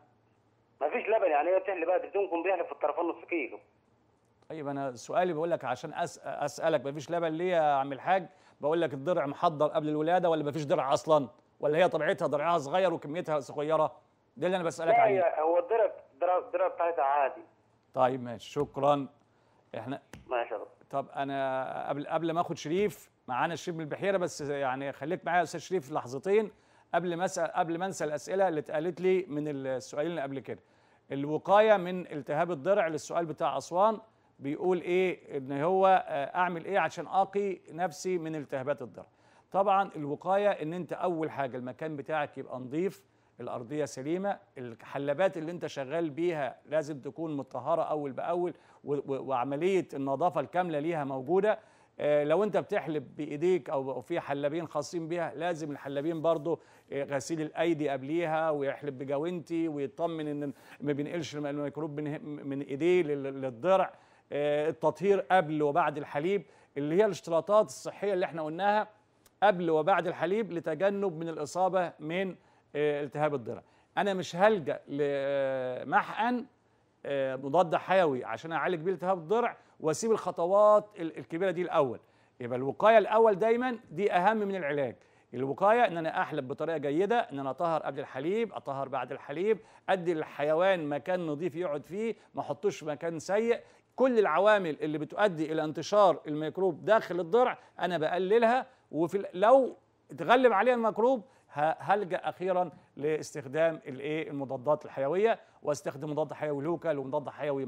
ما فيش لبن يعني هي بتحلي بقى بدونكم بيحلي في الطرفين نص كيلو طيب انا سؤالي بقول لك عشان أس... اسالك مفيش لبن ليه يا عم الحاج بقول لك الضرع محضر قبل الولاده ولا مفيش درع اصلا ولا هي طبيعتها ضرعها صغير وكميتها صغيره ده اللي انا بسالك عليه هو هو الضرع الضرع بتاعتها عادي طيب ماشي شكرا احنا ماشي طب انا قبل قبل ما اخد شريف معانا شريف من البحيره بس يعني خليك معايا يا استاذ شريف لحظتين قبل ما اسال قبل ما انسى الاسئله اللي اتقالت لي من السؤالين اللي قبل كده الوقايه من التهاب الضرع للسؤال بتاع اسوان بيقول ايه ان هو آه، اعمل ايه عشان اقي نفسي من التهابات الضرع طبعا الوقايه ان انت اول حاجه المكان بتاعك يبقى نظيف الارضيه سليمه الحلبات اللي انت شغال بيها لازم تكون مطهره اول باول وعمليه النظافه الكامله ليها موجوده آه، لو انت بتحلب بايديك او في حلابين خاصين بيها لازم الحلابين برضو آه، غسيل الايدي قبليها ويحلب بجوانتي ويطمن ان ما بينقلش الميكروب من ايديه للضرع آه، التطهير قبل وبعد الحليب اللي هي الاشتراطات الصحية اللي احنا قلناها قبل وبعد الحليب لتجنب من الإصابة من آه، التهاب الضرع أنا مش هلجأ لمحقن آه، مضاد حيوي عشان أعالج بيه التهاب الضرع وأسيب الخطوات الكبيرة دي الأول يبقى الوقاية الأول دايما دي أهم من العلاج الوقاية إن أنا أحلب بطريقة جيدة إن أنا أطهر قبل الحليب أطهر بعد الحليب أدي للحيوان مكان نظيف يقعد فيه ما أحطوش مكان سيء كل العوامل اللي بتؤدي الى انتشار الميكروب داخل الضرع انا بقللها وفي لو اتغلب عليها الميكروب هلجا اخيرا لاستخدام الايه المضادات الحيويه واستخدم مضاد حيوي لوكال ومضاد حيوي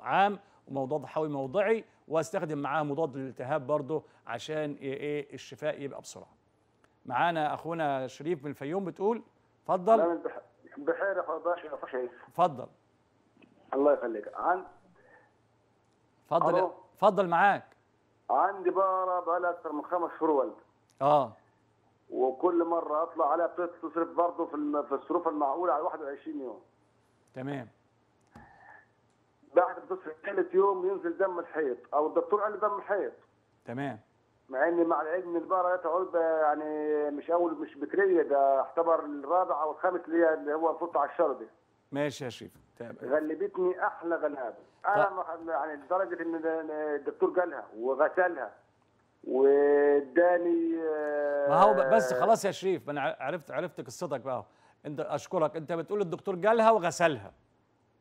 عام ومضاد حيوي موضعي واستخدم معاه مضاد للالتهاب برضه عشان ايه الشفاء يبقى بسرعه. معانا اخونا شريف من الفيوم بتقول اتفضل بخير يا باشا اتفضل الله يخليك عن اتفضل اتفضل معاك عندي بقرة بقى لها اكثر من خمس شهور والده اه وكل مره اطلع عليها بتصرف برضه في في الصروف المعقوله على 21 يوم تمام بعد بتصرف ثالث يوم ينزل دم الحيط او الدكتور قال لي دم الحيط تمام مع ان مع العلم البقره جت علبه يعني مش اول مش بكريه ده اعتبر الرابع او الخامس اللي هو الفط على الشرب ماشي يا شريف غلبتني احلى غلابه طيب. انا يعني لدرجه ان الدكتور جالها وغسلها واداني آه، ما هو بس خلاص يا شريف انا عرفت عرفت قصتك بقى انت اشكرك انت بتقول الدكتور جالها وغسلها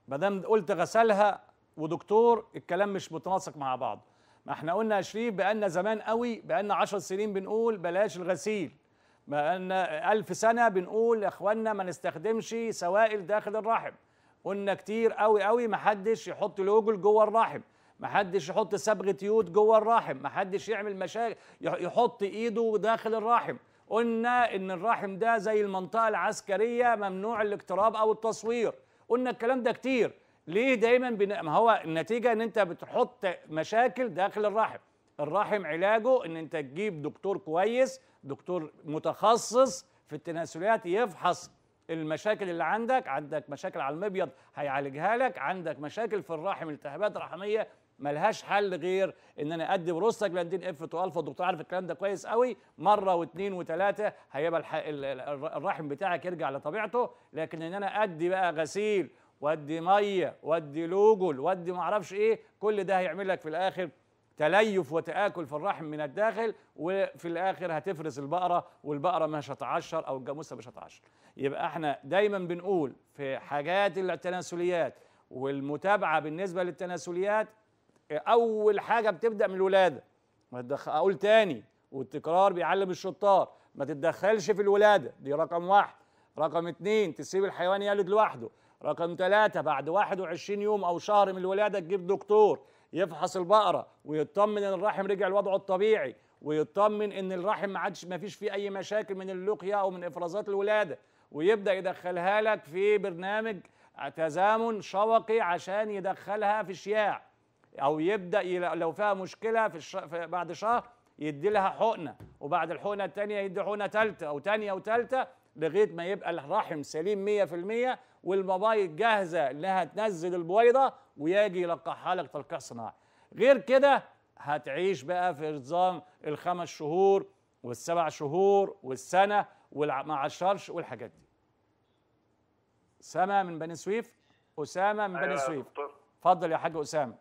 ما دام قلت غسلها ودكتور الكلام مش متناسق مع بعض ما احنا قلنا يا شريف لنا زمان قوي لنا 10 سنين بنقول بلاش الغسيل ما أن ألف سنة بنقول يا إخوانا ما نستخدمش سوائل داخل الرحم قلنا كتير قوي قوي ما حدش يحط لوجل جوه الرحم ما حدش يحط صبغة يود جوه الرحم ما حدش يعمل مشاكل يحط إيده داخل الرحم قلنا إن الرحم ده زي المنطقة العسكرية ممنوع الاقتراب أو التصوير قلنا الكلام ده كتير ليه دايما بن... ما هو النتيجه ان انت بتحط مشاكل داخل الرحم الرحم علاجه ان انت تجيب دكتور كويس دكتور متخصص في التناسليات يفحص المشاكل اللي عندك عندك مشاكل على المبيض هيعالجها لك عندك مشاكل في الرحم التهابات رحميه ملهاش حل غير ان انا ادي بروستاجلاندين اف 2 الفا الدكتور عارف الكلام ده كويس قوي مره واثنين وثلاثه هيبقى الرحم بتاعك يرجع لطبيعته لكن ان انا ادي بقى غسيل وادي ميه وادي لوجل وادي ما اعرفش ايه كل ده هيعمل لك في الاخر تليف وتآكل في الرحم من الداخل وفي الآخر هتفرز البقرة والبقرة مش هتعشر أو الجاموسة مش هتعشر يبقى احنا دايما بنقول في حاجات التناسليات والمتابعة بالنسبة للتناسليات أول حاجة بتبدأ من الولادة ما أقول تاني والتكرار بيعلم الشطار ما تتدخلش في الولادة دي رقم واحد رقم اتنين تسيب الحيوان يلد لوحده رقم ثلاثة بعد 21 يوم أو شهر من الولادة تجيب دكتور يفحص البقره ويطمن ان الرحم رجع لوضعه الطبيعي ويطمن ان الرحم ما عادش ما فيش فيه اي مشاكل من اللقيا او من افرازات الولاده ويبدا يدخلها لك في برنامج تزامن شوقي عشان يدخلها في الشياع او يبدا لو فيها مشكله في, الش... في بعد شهر يدي لها حقنه وبعد الحقنه الثانيه يدي حقنه ثالثه او ثانيه وثالثه لغايه ما يبقى الرحم سليم 100% والبضايض جاهزه انها تنزل البويضه ويجي يلقحها لك تلقيح صناعي غير كده هتعيش بقى في نظام الخمس شهور والسبع شهور والسنه مع الشرش والحاجات دي سما من بني سويف اسامه من بني أيوة سويف اتفضل يا حاج اسامه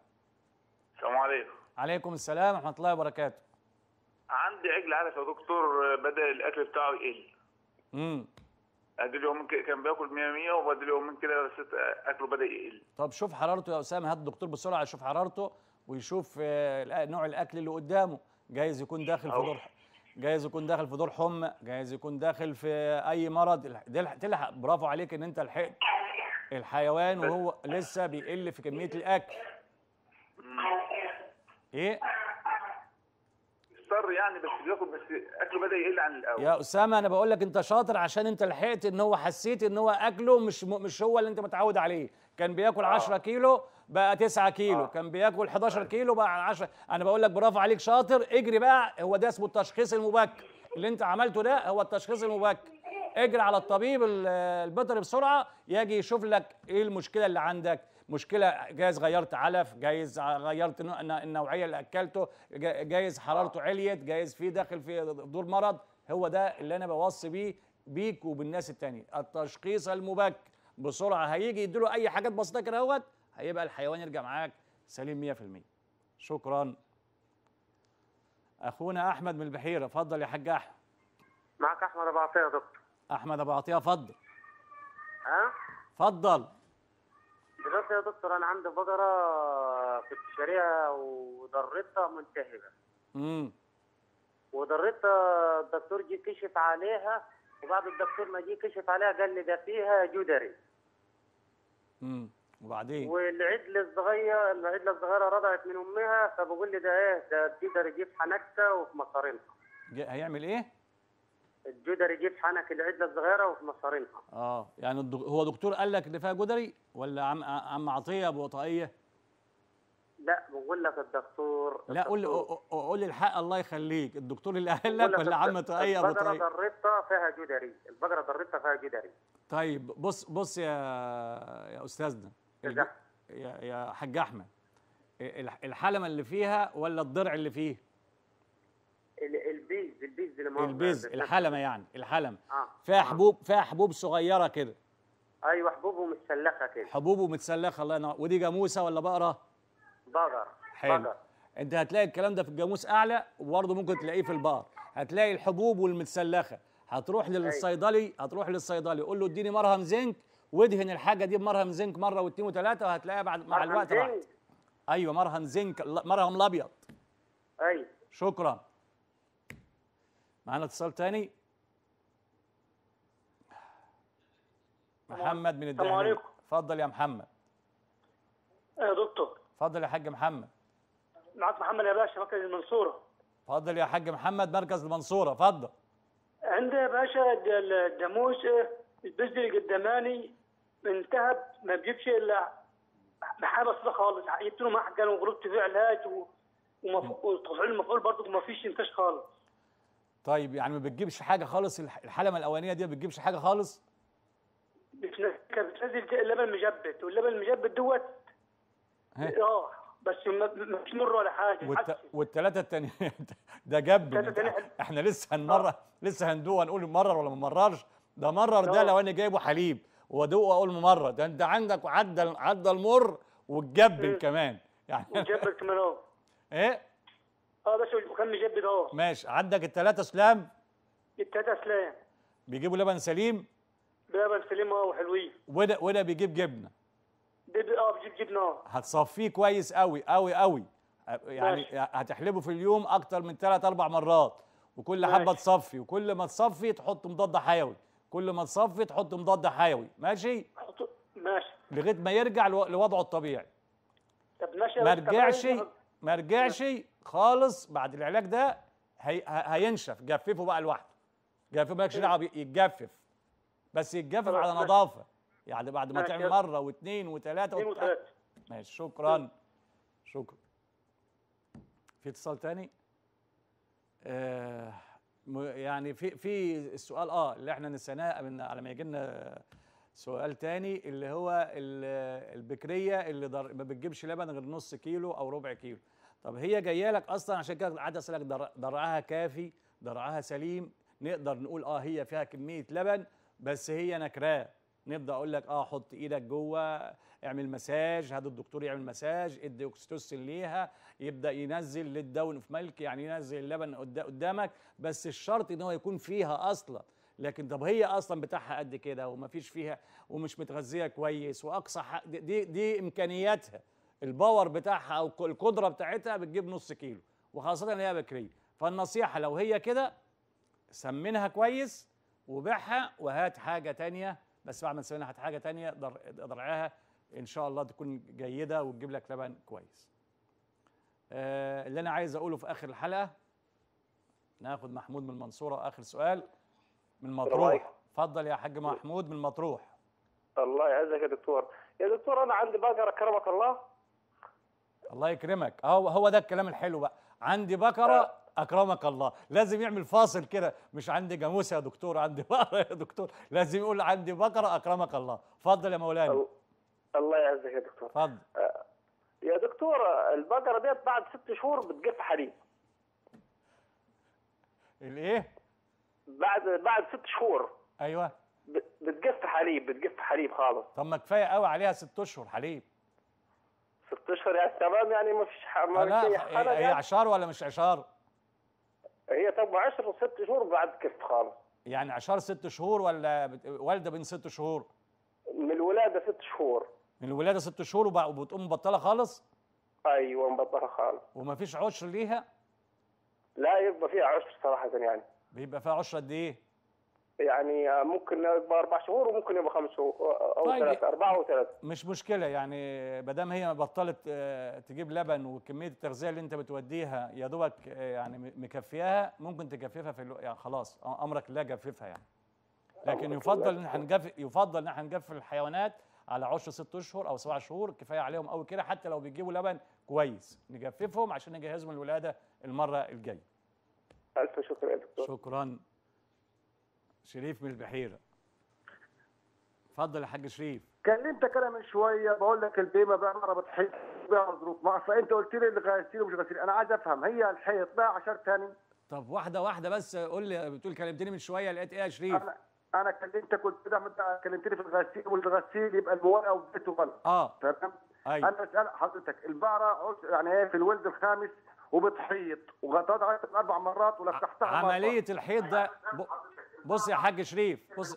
السلام عليكم عليكم السلام ورحمه الله وبركاته عندي عجل عارف يا دكتور بدا الاكل بتاعه يقل امم ادي اليوم كان بياكل 100 100 وبعد اليومين كده بس اكله بدا يقل طب شوف حرارته يا اسامه هات الدكتور بسرعه يشوف حرارته ويشوف آه، نوع الاكل اللي قدامه جايز يكون داخل في دور جايز يكون داخل في دور حمى جايز يكون داخل في اي مرض تلحق برافو عليك ان انت لحقت الحيوان وهو لسه بيقل في كميه الاكل ايه مضطر يعني بس بياكل بس اكله بدا يقل عن الاول يا اسامه انا بقول لك انت شاطر عشان انت لحقت ان هو حسيت ان هو اكله مش مش هو اللي انت متعود عليه كان بياكل آه. 10 كيلو بقى 9 كيلو آه. كان بياكل 11 طيب. كيلو بقى 10 انا بقول لك برافو عليك شاطر اجري بقى هو ده اسمه التشخيص المبكر اللي انت عملته ده هو التشخيص المبكر اجري على الطبيب البيطري بسرعه يجي يشوف لك ايه المشكله اللي عندك مشكله جايز غيرت علف جايز غيرت النوعيه اللي اكلته جايز حرارته عليت جايز في داخل في دور مرض هو ده اللي انا بوصي بيه بيك وبالناس التانية التشخيص المبكر بسرعه هيجي يديله اي حاجات بسيطه كده اهوت هيبقى الحيوان يرجع معاك سليم 100% شكرا اخونا احمد من البحيره اتفضل يا حاج احمد معاك احمد ابو عطيه يا دكتور احمد ابو عطيه اتفضل ها اتفضل بالظبط يا دكتور انا عندي بقره كنت شاريها وضرتها منتهبه امم وضرتها الدكتور جه كشف عليها وبعد الدكتور ما جه كشف عليها قال لي ده فيها جدري امم وبعدين والعدل الصغير العدله الصغيره رضعت من امها فبقول لي ده ايه ده الجدري جه في حنكته وفي مصارينها هيعمل ايه؟ الجدري جه في حنك العدله الصغيره وفي مصارينها اه يعني هو دكتور قال لك ان فيها جدري ولا عم عم عطيه ابو عطائيه؟ لا بقول لك الدكتور لا قول قول الحق الله يخليك الدكتور اللي قال لك ولا عم طاقيه ابو طاقيه البقره ضربتها فيها جدري البقره ضربتها فيها جدري طيب بص بص يا يا استاذنا يا يا حاج احمد الحلمه اللي فيها ولا الضرع اللي فيه؟ البيز الحلمه يعني الحلم آه. فيها آه. حبوب فيها حبوب صغيره كده ايوه حبوبه متسلخه كده حبوبه متسلخه الله ينور ودي جاموسه ولا بقره؟ بقره حلو بقر. انت هتلاقي الكلام ده في الجاموس اعلى وبرضه ممكن تلاقيه في البقر هتلاقي الحبوب والمتسلخه هتروح أيوة. للصيدلي هتروح للصيدلي قول له اديني مرهم زنك وادهن الحاجه دي بمرهم زنك مره واثنين وثلاثه وهتلاقيها بعد مع الوقت راحت ايوه مرهم زنك مرهم الابيض ايوه شكرا معانا اتصال تاني محمد من السلام عليكم اتفضل يا محمد يا آه، دكتور اتفضل يا حاج محمد معاك محمد يا باشا مركز المنصوره اتفضل يا حاج محمد مركز المنصوره اتفضل عندي يا باشا الدموس البزل القداماني ذهب ما بيجيبش الا محابه صدى خالص جبت له محجن وغلبت فيه علاج ومفعول المفعول برضه ما فيش انتاج خالص طيب يعني ما بتجيبش حاجه خالص الحلمه الاولانيه دي ما بتجيبش حاجه خالص كانت بتنزل لبن مجبت واللبن المجبت دوت اه بس مش مر ولا حاجه والت... والثلاثه التانيين ده جب احنا لسه آه. هنمرر آه. لسه هندوق هنقول مرر ولا ما مررش ده مرر ده آه. لو انا جايبه حليب وادوق واقول ممرر ده انت عندك عدى عدى المر والجبن كمان يعني والجبن كمان اهو ايه اه بس وكان مجبد اهو ماشي عندك الثلاثه اسلام الثلاثه اسلام بيجيبوا لبن سليم لبن سليم اه وحلوين وده وده بيجيب جبنه اه بيجيب جبنه اه هتصفيه كويس قوي قوي قوي يعني ماشي. هتحلبه في اليوم اكتر من ثلاث اربع مرات وكل حبه تصفي وكل ما تصفي تحط مضاد حيوي كل ما تصفي تحط مضاد حيوي ماشي ماشي لغايه ما يرجع لوضعه الطبيعي طب ماشي ما رجعش ما رجعش خالص بعد العلاج ده هي هينشف جففه بقى لوحده جففه مالكش دعوه يتجفف بس يتجفف على نظافه يعني بعد ما تعمل مره واثنين وثلاثه وثلاثه ماشي شكرا شكرا في اتصال تاني آه يعني في في السؤال اه اللي احنا نسيناه من على ما يجي لنا سؤال تاني اللي هو البكريه اللي ما بتجيبش لبن غير نص كيلو او ربع كيلو طب هي جايه لك اصلا عشان كده قعدت اسالك درعها كافي درعها سليم نقدر نقول اه هي فيها كميه لبن بس هي نكراه نبدا اقول لك اه حط ايدك جوه اعمل مساج هات الدكتور يعمل مساج ادي اوكسيتوسين ليها يبدا ينزل للدون في ملك يعني ينزل اللبن قدامك بس الشرط ان هو يكون فيها اصلا لكن طب هي اصلا بتاعها قد كده ومفيش فيها ومش متغذيه كويس واقصى دي دي امكانياتها الباور بتاعها او القدره بتاعتها بتجيب نص كيلو وخاصه ان هي بكريه فالنصيحه لو هي كده سمنها كويس وبيعها وهات حاجه تانية بس بعد ما تسمنها هات حاجه تانية ضرعها ان شاء الله تكون جيده وتجيب لك لبن كويس آه اللي انا عايز اقوله في اخر الحلقه ناخد محمود من المنصوره اخر سؤال من مطروح اتفضل يا حاج محمود من مطروح الله يعزك يا دكتور يا دكتور انا عندي بقره كرمك الله الله يكرمك اه هو ده الكلام الحلو بقى عندي بكره اكرمك الله لازم يعمل فاصل كده مش عندي جاموس يا دكتور عندي بقره يا دكتور لازم يقول عندي بكره اكرمك الله اتفضل يا مولانا الله يعزك يا دكتور اتفضل آه، يا دكتور البقره ديت بعد ست شهور بتجف حليب الايه بعد بعد ست شهور ايوه بتجف حليب بتجف حليب خالص طب ما كفايه قوي عليها ست اشهر حليب ست اشهر يعني تمام يعني ما فيش حرج هي يعني. اعشار ولا مش اعشار؟ هي طب عشر ست شهور بعد كيف خالص يعني عشار ست شهور ولا والده بين ست شهور؟ من الولاده ست شهور من الولاده ست شهور وبتقوم مبطله خالص؟ ايوه مبطله خالص ومفيش عشر ليها؟ لا يبقى فيها عشر صراحه يعني بيبقى فيها عشر قد ايه؟ يعني ممكن يبقى اربع شهور وممكن يبقى خمس شهور او طيب ثلاثه اربعه وثلاثه مش مشكله يعني ما دام هي بطلت آه، تجيب لبن وكميه التغذيه اللي انت بتوديها يا دوبك آه، يعني مكفياها ممكن تجففها في الو... يعني خلاص امرك لا جففها يعني لكن يفضل ان احنا يفضل ان احنا نجفف الحيوانات على عشر ست اشهر او سبع شهور كفايه عليهم قوي كده حتى لو بيجيبوا لبن كويس نجففهم عشان نجهزهم للولاده المره الجايه. الف شكر يا دكتور. شكرا. شريف من البحيره اتفضل يا حاج شريف كلمتك انا من شويه بقول لك البيمه بقى ربط حيط بقى ظروف ما فانت قلت لي اللي غسيل ومش غسيل انا عايز افهم هي الحيط بقى عشر ثاني طب واحده واحده بس قول لي بتقول كلمتني من شويه لقيت ايه يا شريف انا انا كلمتك قلت لك انت كلمتني في الغسيل والغسيل يبقى الموال وبيته غلط اه تمام أيوة. انا اسال حضرتك البقره يعني هي في الولد الخامس وبتحيط وغطيت اربع مرات ولفتحتها عمليه الحيط ده بص يا حاج شريف بص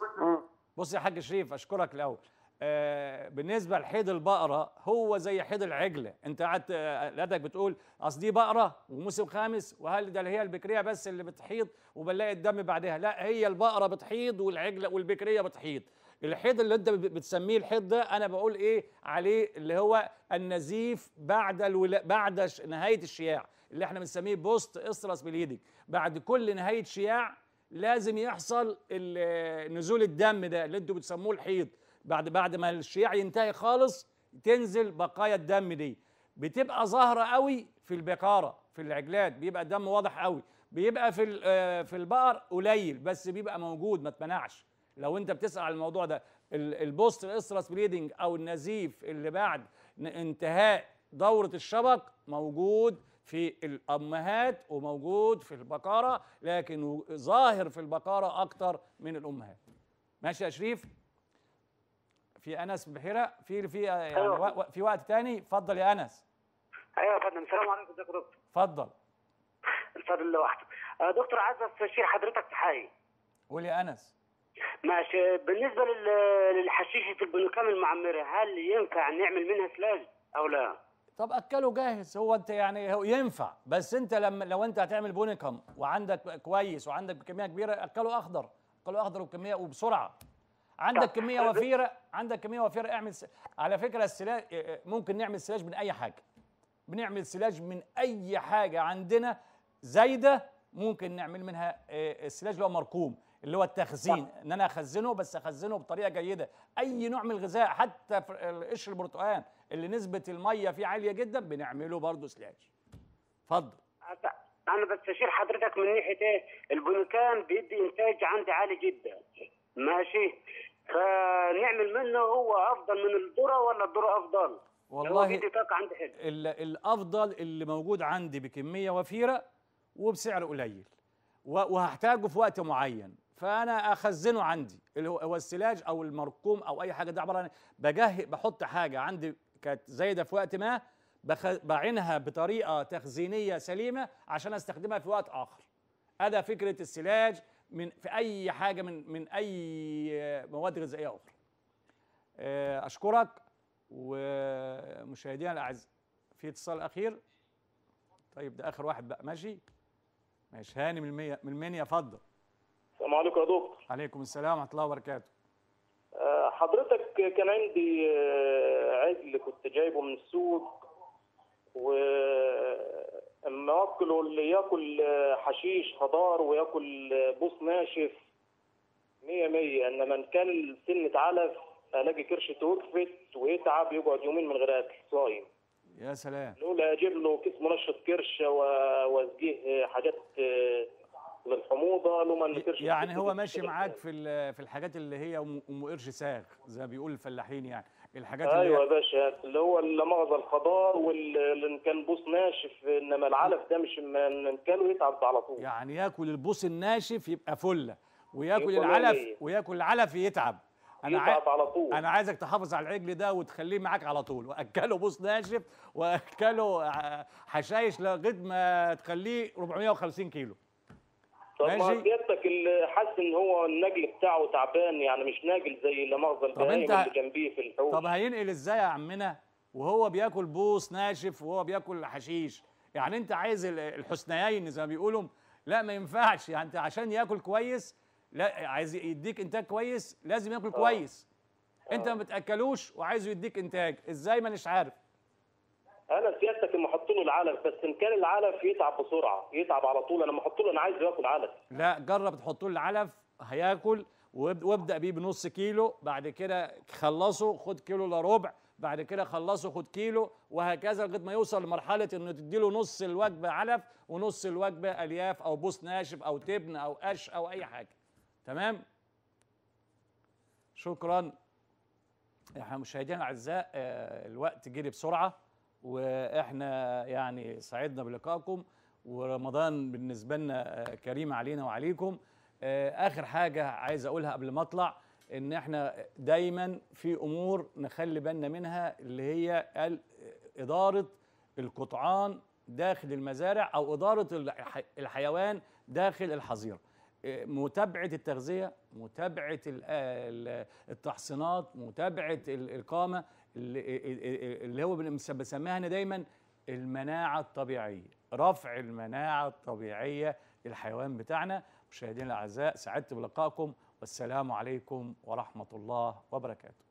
بص يا حاج شريف اشكرك الاول آه بالنسبه لحيض البقره هو زي حيض العجله انت قعدت آه، لادك بتقول اصل دي بقره وموسم خامس وهل ده هي البكريه بس اللي بتحيض وبنلاقي الدم بعدها لا هي البقره بتحيض والعجله والبكريه بتحيض الحيض اللي انت بتسميه الحيض ده انا بقول ايه عليه اللي هو النزيف بعد الولا بعد نهايه الشياع اللي احنا بنسميه بوست استرس بليدنج بعد كل نهايه شياع لازم يحصل نزول الدم ده اللي انتوا بتسموه الحيض بعد بعد ما الشيع ينتهي خالص تنزل بقايا الدم دي بتبقى ظاهره قوي في البقاره في العجلات بيبقى الدم واضح قوي بيبقى في آه، في البقر قليل بس بيبقى موجود ما تمنعش لو انت بتسال على الموضوع ده البوست الاسترس بليدنج او النزيف اللي بعد انتهاء دوره الشبك موجود في الأمهات وموجود في البقرة لكن ظاهر في البقرة أكتر من الأمهات ماشي يا شريف في أنس بحيرة في في يعني أيوه. في وقت تاني اتفضل يا أنس أيوه يا فندم السلام عليكم ازيك يا دكتور اتفضل الفضل لوحده آه، دكتور عايز استشير حضرتك في حاجة قول يا أنس ماشي بالنسبة للحشيش في البنوكام المعمرة هل ينفع نعمل منها سلاج أو لا؟ طب اكله جاهز هو انت يعني هو ينفع بس انت لما لو انت هتعمل بونيكم وعندك كويس وعندك بكميه كبيره اكله اخضر اكله اخضر وبكميه وبسرعه عندك كميه وفيره عندك كميه وفيره اعمل س... على فكره السلاج ممكن نعمل سلاج من اي حاجه بنعمل سلاج من اي حاجه عندنا زايده ممكن نعمل منها آه، السلاج اللي هو مرقوم اللي هو التخزين ان انا اخزنه بس اخزنه بطريقه جيده اي نوع من الغذاء حتى قشر البرتقال اللي نسبه الميه فيه عاليه جدا بنعمله برضه سلاج اتفضل انا بستشير حضرتك من ناحيه ايه البنكان بيدي انتاج عندي عالي جدا ماشي فنعمل منه هو افضل من الذره ولا الذره افضل والله بيدي طاقه عندي حلو الافضل اللي موجود عندي بكميه وفيره وبسعر قليل وهحتاجه في وقت معين فانا اخزنه عندي اللي هو السلاج او المرقوم او اي حاجه ده عباره عن بجهز بحط حاجه عندي كانت زايده في وقت ما بعينها بطريقه تخزينيه سليمه عشان استخدمها في وقت اخر ادا فكره السلاج من في اي حاجه من من اي مواد غذائيه اخرى آه، اشكرك ومشاهدينا الاعزاء في اتصال اخير طيب ده اخر واحد بقى ماشي ماشي هاني من المنيا فضل السلام عليكم يا دكتور عليكم السلام ورحمه الله وبركاته آه، حضرتك كان عندي آه، عجل كنت جايبه من السوق و اما اكله اللي ياكل آه، حشيش خضار وياكل بوص ناشف مية مية انما ان كان سنة علف الاقي كرش توقفت ويتعب يقعد يومين من غير اكل صايم يا سلام لولا اجيب له كيس منشط كرشه واسقيه حاجات للحموضه لما ما يعني هو ماشي معاك في في الحاجات اللي هي ام قرش ساغ زي ما بيقول الفلاحين يعني الحاجات اللي ايوه يا باشا اللي هو مغزى الخضار واللي كان بوص ناشف انما العلف ده مش كان يتعب على طول يعني ياكل البوص الناشف يبقى فله وياكل العلف وياكل العلف يتعب انا يتعب على طول انا عايزك تحافظ على العجل ده وتخليه معاك على طول واكله بوص ناشف واكله حشايش لغايه ما تخليه 450 كيلو طب ما سيادتك اللي حاسس ان هو النجل بتاعه تعبان يعني مش ناجل زي اللي مؤاخذه البهايم اللي جنبيه في الحوش طب هينقل ازاي يا عمنا وهو بياكل بوص ناشف وهو بياكل حشيش يعني انت عايز الحسنيين زي ما بيقولوا لا ما ينفعش يعني انت عشان ياكل كويس لا عايز يديك انتاج كويس لازم ياكل آه. كويس أوه. انت آه. ما بتاكلوش وعايزه يديك انتاج ازاي ما نش عارف انا سيادتك لما احط له العلف بس ان كان العلف يتعب بسرعه يتعب على طول انا لما احط له انا عايز ياكل علف لا جرب تحط له العلف هياكل وابدا بيه بنص كيلو بعد كده خلصه خد كيلو الا ربع بعد كده خلصه خد كيلو وهكذا لغايه ما يوصل لمرحله انه تديله نص الوجبه علف ونص الوجبه الياف او بوس ناشف او تبن او قش او اي حاجه تمام شكرا احنا مشاهدينا الاعزاء آه، الوقت جري بسرعه واحنا يعني سعدنا بلقائكم ورمضان بالنسبه لنا آه، كريم علينا وعليكم آه، اخر حاجه عايز اقولها قبل ما اطلع ان احنا دايما في امور نخلي بالنا منها اللي هي اداره القطعان داخل المزارع او اداره الحيوان داخل الحظيره آه، متابعه التغذيه متابعه التحصينات متابعه الاقامه اللي هو بسميها احنا دايما المناعه الطبيعيه رفع المناعه الطبيعيه للحيوان بتاعنا مشاهدينا الاعزاء سعدت بلقائكم والسلام عليكم ورحمه الله وبركاته